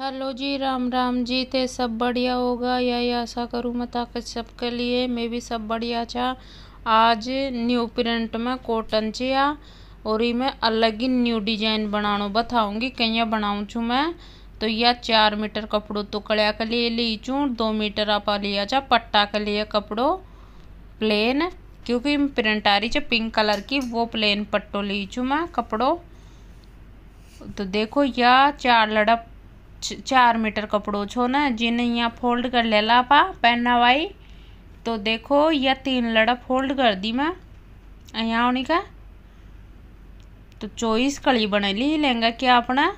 hello ji Ram Ram ji ते सब बढ़िया होगा यही आशा करूँ मैं ताकि सबके लिए मैं भी सब बढ़िया छा आज न्यू प्रिंट में कॉटन छिया और ये मैं अलग ही न्यू डिजाइन बनाना बताऊँगी कहीं बनाऊँ चूँ मैं तो यह चार मीटर कपड़ो तो कड़िया के लिए ली चूँ दो मीटर आप लिया जा पट्टा के लिए कपड़ो प्लेन क्योंकि प्रिंट आ रही है पिंक कलर की वो प्लेन पट्टो ली छूँ मैं कपड़ो तो देखो यह चार लड़ा चार मीटर कपड़ो छो ना जिन्हें यहाँ फोल्ड कर ला पा पहनावाई तो देखो यह तीन लड़ा फोल्ड कर दी मैं यहाँ होने का तो चौबीस कली ली लहंगा की अपना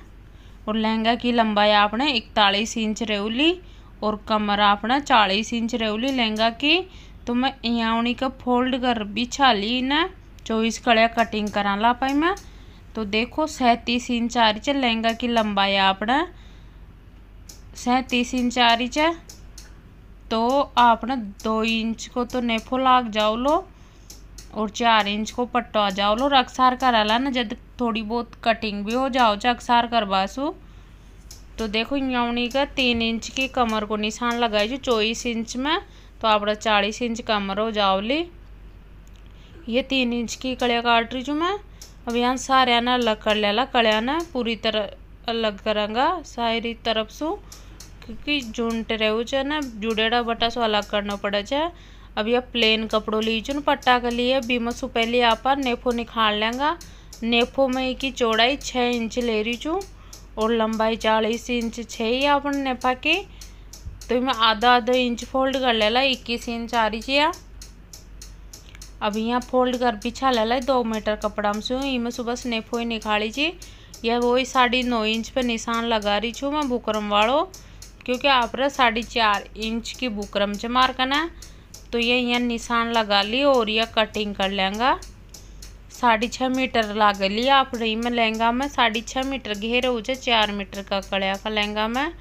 और लहंगा की लंबाई आपने इकतालीस इंच रेवली और कमर अपना चालीस इंच रेवली लहंगा की तो मैं यहाँ उन्हीं का फोल्ड कर बिछा ली ना चौबीस कलिया कटिंग करा ला पाई मैं तो देखो सैंतीस इंच आ रही है लहंगा की लंबाई अपना सैंतीस इंच आ रही है तो आप ना दो इंच को तो नेफो लाग जाओ लो और चार इंच को पट्टो आ जाओ लो और अक्सार करा ना जब थोड़ी बहुत कटिंग भी हो जाओ चाहे अक्सार करवासू तो देखो यौनी का तीन इंच की कमर को निशान लगाए जो चौबीस इंच में तो आप चालीस इंच कमर हो जाओ ली ये तीन इंच की कड़िया काट रही जो मैं अब यहाँ सारे ना अलग कर ला कड़िया ना पूरी तरह अलग करांगा सारी तरफ सू કે જોઈન્ટ રહેવું છે અને જોડેડા બટાસો અલગ કરનો પડે છે अब यह प्लेन कपड़ों लीजिए न पट्टा के लिए बीमा सो पहले आप नेफो निखाल लेंगे नेफो में की चौड़ाई छः इंच ले रही चूँ और लंबाई चालीस इंच छः ही अपन नेफा की तो मैं आधा आधा इंच फोल्ड कर लेला इक्कीस इंच आ रही है अब यहाँ फोल्ड कर पीछा लेला दो मीटर कपड़ा में सूँ इमें सुबह से नेफो ही निखाली जी यह वही साढ़े नौ इंच पर निशान लगा रही छूँ मैं बुकरम वालों क्योंकि आप साढ़े चार इंच की बुकरम से मार करना तो ये यहाँ निशान लगा ली और यह कटिंग कर लेंगा साढ़े छः मीटर लाग ली आप रही में लहंगा में साढ़े छः मीटर घेरे हो जाए चार मीटर का कड़िया का लहंगा में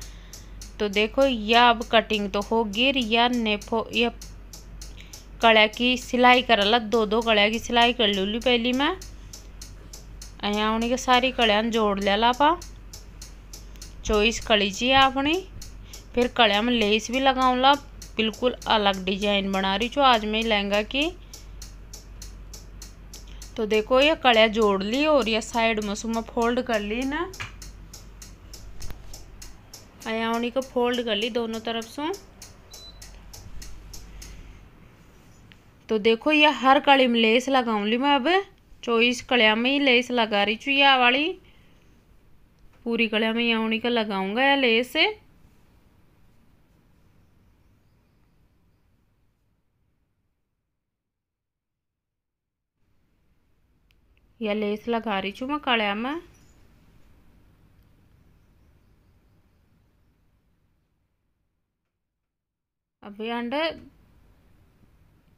तो देखो यह अब कटिंग तो होगी या नेफो यह कड़िया की सिलाई कर ला दो दो कड़िया की सिलाई कर लूली पहली मैं अँ उन्हीं के सारी कड़ियाँ जोड़ ले ला लापा चौबीस कली जी अपनी फिर कड़िया में लेस भी लगाऊंगा बिल्कुल अलग डिजाइन बना रही जो आज मैं लहंगा की तो देखो ये कड़िया जोड़ ली और ये साइड में सुमा फोल्ड कर ली ना अया उन्हीं को फोल्ड कर ली दोनों तरफ से तो देखो ये हर कड़ी में लेस ली मैं अब चौबीस कड़िया में ही लेस लगा रही छू यह वाली पूरी कड़िया में यहाँ उन्हीं का लगाऊंगा या लेस या लेस लगा रही छू मैं कलया में अभी अंड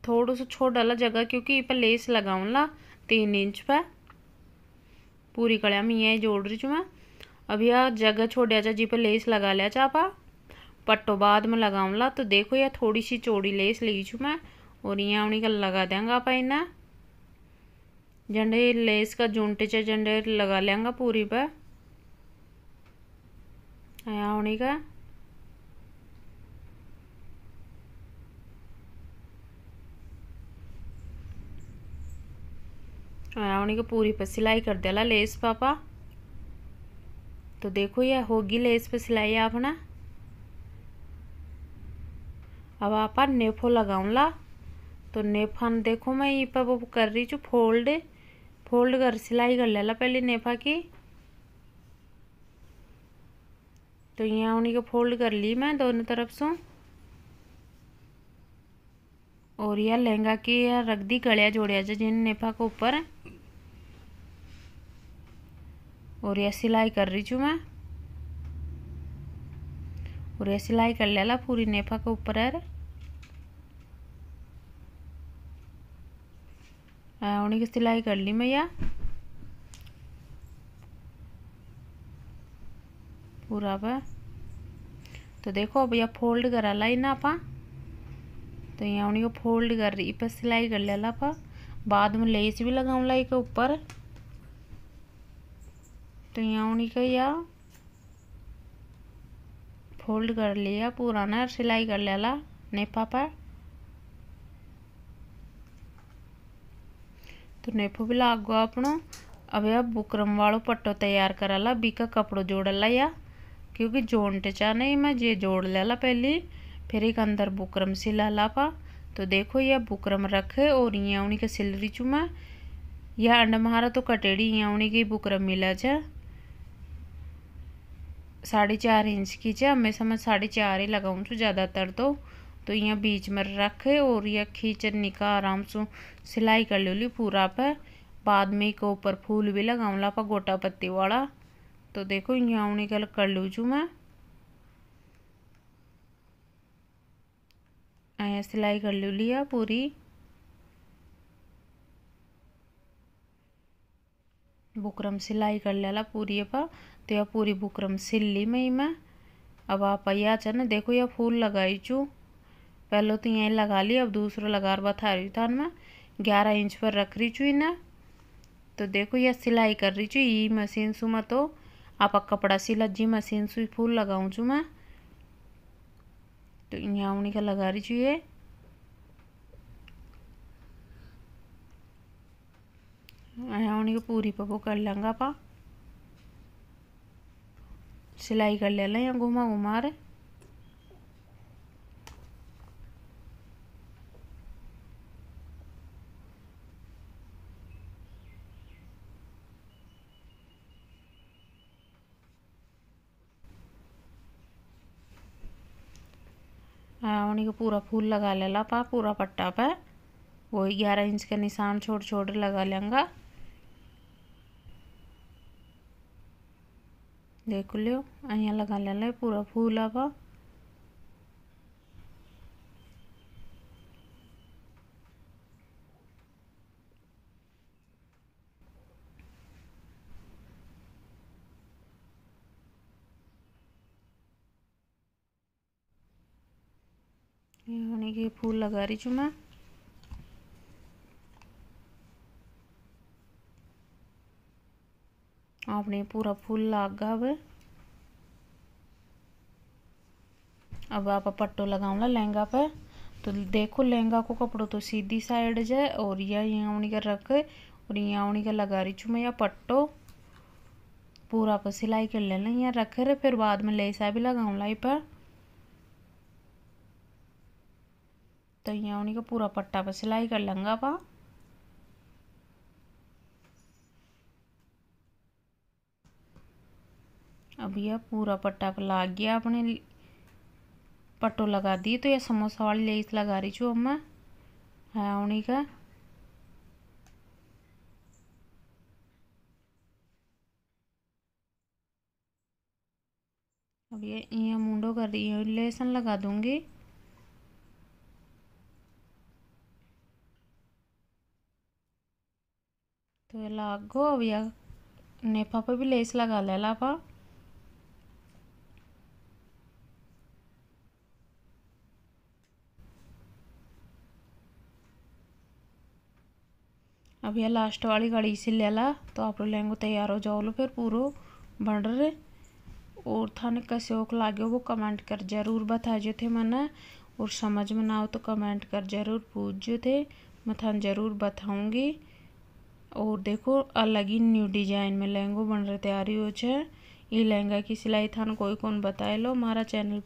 थोड़ा सा छोटा ला जगह क्योंकि पर लेस ला तीन इंच पर पूरी कड़ा में ये जोड़ रही छू मैं अभी यह जगह छोड़ जा जी पर लेस लगा लिया चापा पट्टो बाद में ला तो देखो यह थोड़ी सी चौड़ी लेस ली छू मैं और यहाँ उन्हीं का लगा देंगे आप इन्हें झंडे लेस का जूंटे चे झंडे लगा लेंगा पूरी पर का पूरी पर सिलाई कर दिया लेस पापा तो देखो ये होगी लेस पे सिलाई आपने अब आप नेफो लगाऊँ ला तो नेफा देखो मैं ये पर वो कर रही जो फोल्ड फोल्ड कर सिलाई कर लेला पहले नेफा की तो यहाँ उन्हीं को फोल्ड कर ली मैं दोनों तरफ से और यह लहंगा की यह रख दी गलिया जोड़िया जो जिन नेफा को ऊपर और यह सिलाई कर रही चूँ मैं और यह सिलाई कर लेला पूरी नेफा के ऊपर है उन्हीं की सिलाई कर ली मैया पूरा पर तो देखो अब यह फोल्ड करा ला ना आप तो यहाँ उन्हीं को फोल्ड कर रही पर सिलाई कर लिया ला आप बाद में लेस भी लगाऊँ लाई के ऊपर तो यहाँ उन्हीं का या फोल्ड कर लिया पूरा ना सिलाई कर लिया ला नेपा पर तो नेफो भी लागो अपनो अब यह बुकरम वालों पट्टो तैयार कराला बीका कपड़ो जोड़ ला या क्योंकि जोड़ते नहीं मैं जे जोड़ ला पहले फिर एक अंदर बुकरम ला पा तो देखो यह बुकरम रखे और ये उन्हीं के सिलरी चुमा यह अंड महारा तो कटेड़ी यहाँ उन्हीं की बुकरम मिला जा साढ़े चार इंच की जा मैं समझ साढ़े चार ही लगाऊँ ज़्यादातर तो तो यहाँ बीच में रखे और यह खींचनी निका आराम से सिलाई कर लो ली पूरा पे बाद में एक ऊपर फूल भी लगाऊँगा पा गोटा पत्ती वाला तो देखो यहाँ उन्हें कल कर लू जू मैं यहाँ सिलाई कर लू लिया पूरी बुकरम सिलाई कर लेला पूरी अपा तो यह पूरी बुकरम सिल ली मैं मैं अब आप या चन देखो यह फूल लगाई चू पहले तो यहीं लगा ली अब दूसरो लगा रहा था थान में ग्यारह इंच पर रख रही चु इन्हें तो देखो यह सिलाई कर रही चू ये मशीन सु मैं तो आप कपड़ा सिला जी मशीन सु फूल लगाऊ चु मैं तो यहाँ उन्हीं का लगा रही चू ये यहाँ उन्हीं को पूरी पपो कर लेंगे आप सिलाई कर ले लें या घुमा घुमा रहे हाँ, उन्हीं पूरा फूल लगा लेला पा पूरा पट्टा पे वही ग्यारह इंच का निशान छोटे छोटे लगा लेंगा देख लियो अँ लगा लेला पूरा फूल अब ये होने के फूल लगा रही हूँ मैं आपने पूरा फूल लाग गया अब आप पट्टो लगाऊंगा लहंगा पे तो देखो लहंगा को कपड़ो तो सीधी साइड जाए और यह यहाँ उन्हीं का रख और यहाँ उन्हीं का लगा रही छू मैं यह पट्टो पूरा पर सिलाई कर लेना यहाँ रख रहे फिर बाद में लेसा भी लगाऊँ लाई पर तो यहाँ उन्हीं का पूरा पट्टा पर सिलाई कर लेंगे वहाँ अब यह पूरा पट्टा पर लाग गया अपने पट्टो लगा दी तो यह समोसा वाली लेस लगा रही छू अब मैं है उन्हीं का अब ये मुंडो कर रही है लेसन लगा दूंगी तो ये लागो ఇలా అగ్గో पर भी लेस लगा ले ला લાપા अब यह लास्ट वाली कड़ी से ले ला तो आप लोग लेंगे तैयार हो जाओ लो फिर पूरो बन रहे और थाने कैसे ओक लागे वो कमेंट कर जरूर बता जो थे मैंने और समझ में ना हो तो कमेंट कर जरूर पूछ जो थे मैं थान जरूर बताऊँगी और देखो अलग ही न्यू डिजाइन में लहंगो बन रहे तैयारी हो छे ये लहंगा की सिलाई थान कोई कौन बताए लो हमारा चैनल